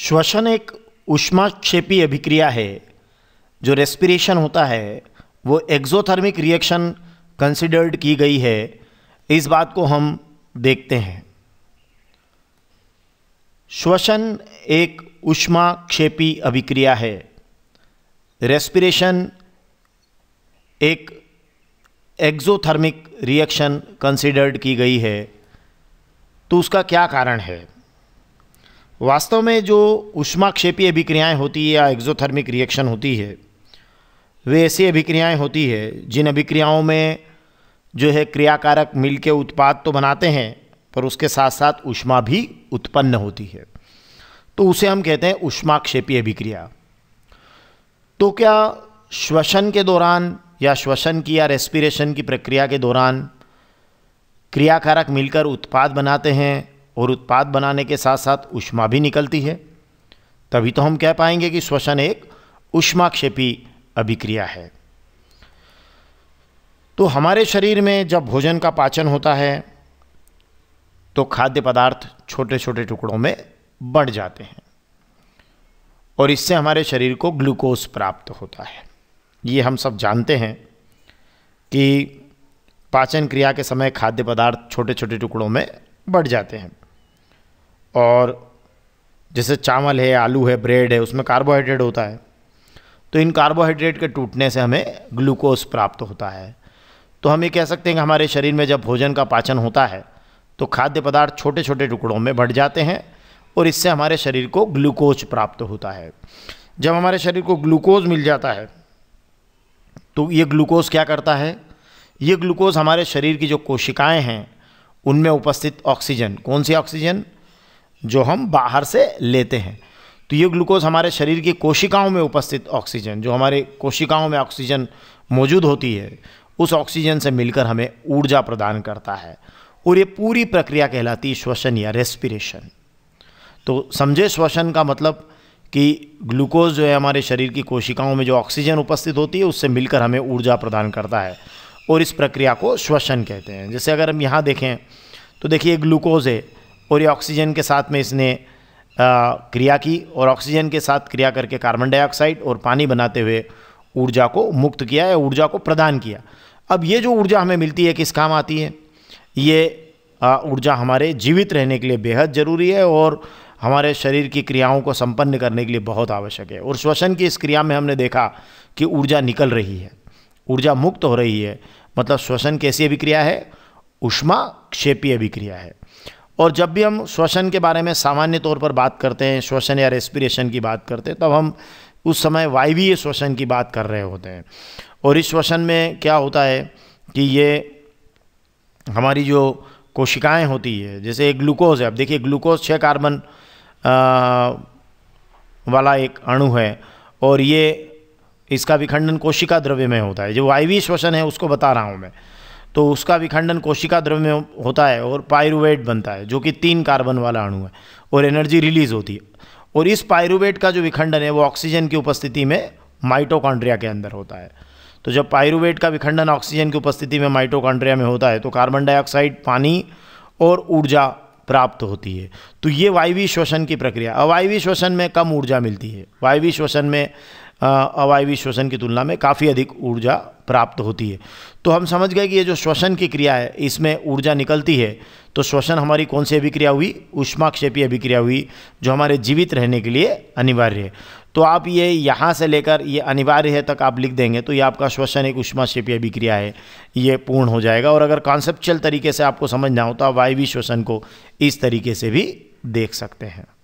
श्वसन एक उष्माक्षेपी अभिक्रिया है जो रेस्पिरेशन होता है वो एक्जोथर्मिक रिएक्शन कंसिडर्ड की गई है इस बात को हम देखते हैं श्वसन एक उष्माक्षेपी अभिक्रिया है रेस्पिरेशन एक एक्जोथर्मिक रिएक्शन कंसिडर्ड की गई है तो उसका क्या कारण है वास्तव में जो ऊष्माक्षेपीय अभिक्रियाएँ होती है या एक्जोथर्मिक रिएक्शन होती है वे ऐसी अभिक्रियाएँ होती है जिन अभिक्रियाओं में जो है क्रियाकारक मिल के उत्पाद तो बनाते हैं पर उसके साथ साथ उष्मा भी उत्पन्न होती है तो उसे हम कहते हैं उष्माक्षेपी अभिक्रिया तो क्या श्वसन के दौरान या श्वसन की या रेस्पिरेशन की प्रक्रिया के दौरान क्रियाकारक मिलकर उत्पाद बनाते हैं और उत्पाद बनाने के साथ साथ उष्मा भी निकलती है तभी तो हम कह पाएंगे कि श्वसन एक उष्माक्षेपी अभिक्रिया है तो हमारे शरीर में जब भोजन का पाचन होता है तो खाद्य पदार्थ छोटे छोटे टुकड़ों में बढ़ जाते हैं और इससे हमारे शरीर को ग्लूकोज प्राप्त होता है ये हम सब जानते हैं कि पाचन क्रिया के समय खाद्य पदार्थ छोटे छोटे टुकड़ों में बढ़ जाते हैं और जैसे चावल है आलू है ब्रेड है उसमें कार्बोहाइड्रेट होता है तो इन कार्बोहाइड्रेट के टूटने से हमें ग्लूकोज प्राप्त होता है तो हम ये कह सकते हैं कि हमारे शरीर में जब भोजन का पाचन होता है तो खाद्य पदार्थ छोटे छोटे टुकड़ों में बढ़ जाते हैं और इससे हमारे शरीर को ग्लूकोज प्राप्त होता है जब हमारे शरीर को ग्लूकोज मिल जाता है तो ये ग्लूकोज क्या करता है ये ग्लूकोज हमारे शरीर की जो कोशिकाएं हैं उनमें उपस्थित ऑक्सीजन कौन सी ऑक्सीजन जो हम बाहर से लेते हैं तो ये ग्लूकोज हमारे शरीर की कोशिकाओं में उपस्थित ऑक्सीजन जो हमारे कोशिकाओं में ऑक्सीजन मौजूद होती है उस ऑक्सीजन से मिलकर हमें ऊर्जा प्रदान करता है और ये पूरी प्रक्रिया कहलाती है श्वसन या रेस्पिरेशन तो समझे श्वसन का मतलब कि ग्लूकोज जो है हमारे शरीर की कोशिकाओं में जो ऑक्सीजन उपस्थित होती है उससे मिलकर हमें ऊर्जा प्रदान करता है और इस प्रक्रिया को श्वसन कहते हैं जैसे अगर हम यहाँ देखें तो देखिए ग्लूकोज है और ये ऑक्सीजन के साथ में इसने आ, क्रिया की और ऑक्सीजन के साथ क्रिया करके कार्बन डाइऑक्साइड और पानी बनाते हुए ऊर्जा को मुक्त किया या ऊर्जा को प्रदान किया अब ये जो ऊर्जा हमें मिलती है किस काम आती है ये ऊर्जा हमारे जीवित रहने के लिए बेहद ज़रूरी है और हमारे शरीर की क्रियाओं को संपन्न करने के लिए बहुत आवश्यक है और श्वसन की इस क्रिया में हमने देखा कि ऊर्जा निकल रही है ऊर्जा मुक्त हो रही है मतलब श्वसन कैसी अभिक्रिया है उष्मा क्षेपीय अभिक्रिया है और जब भी हम श्वसन के बारे में सामान्य तौर पर बात करते हैं श्वसन या रेस्पिरेशन की बात करते हैं तब हम उस समय वायवीय श्वसन की बात कर रहे होते हैं और इस श्वसन में क्या होता है कि ये हमारी जो कोशिकाएं होती है जैसे एक ग्लूकोज है अब देखिए ग्लूकोज छः कार्बन वाला एक अणु है और ये इसका विखंडन कोशिका द्रव्य में होता है जो वायवीय श्वसन है उसको बता रहा हूँ मैं तो उसका विखंडन कोशिका द्रव्य में होता है और पायरुवेट बनता है जो कि तीन कार्बन वाला अणु है और एनर्जी रिलीज होती है और इस पायरुवेट का जो विखंडन है वो ऑक्सीजन की उपस्थिति में माइटोकॉन्ड्रिया के अंदर होता है तो जब पायरुवेट का विखंडन ऑक्सीजन की उपस्थिति में माइटोकॉन्ड्रिया में होता है तो कार्बन डाइऑक्साइड पानी और ऊर्जा प्राप्त होती है तो ये वायवी श्वसन की प्रक्रिया अवायवी श्वसन में कम ऊर्जा मिलती है वायवी श्वसन में अवायवी श्वसन की तुलना में काफ़ी अधिक ऊर्जा प्राप्त होती है तो हम समझ गए कि ये जो श्वसन की क्रिया है इसमें ऊर्जा निकलती है तो श्वसन हमारी कौन सी अभिक्रिया हुई उष्माक्षेपी अभिक्रिया हुई जो हमारे जीवित रहने के लिए अनिवार्य है तो आप ये यहाँ से लेकर ये अनिवार्य है तक आप लिख देंगे तो ये आपका श्वसन एक उष्माक्षेपी अभिक्रिया है ये पूर्ण हो जाएगा और अगर कॉन्सेप्चुअल तरीके से आपको समझना हो तो आप वायवी श्वसन को इस तरीके से भी देख सकते हैं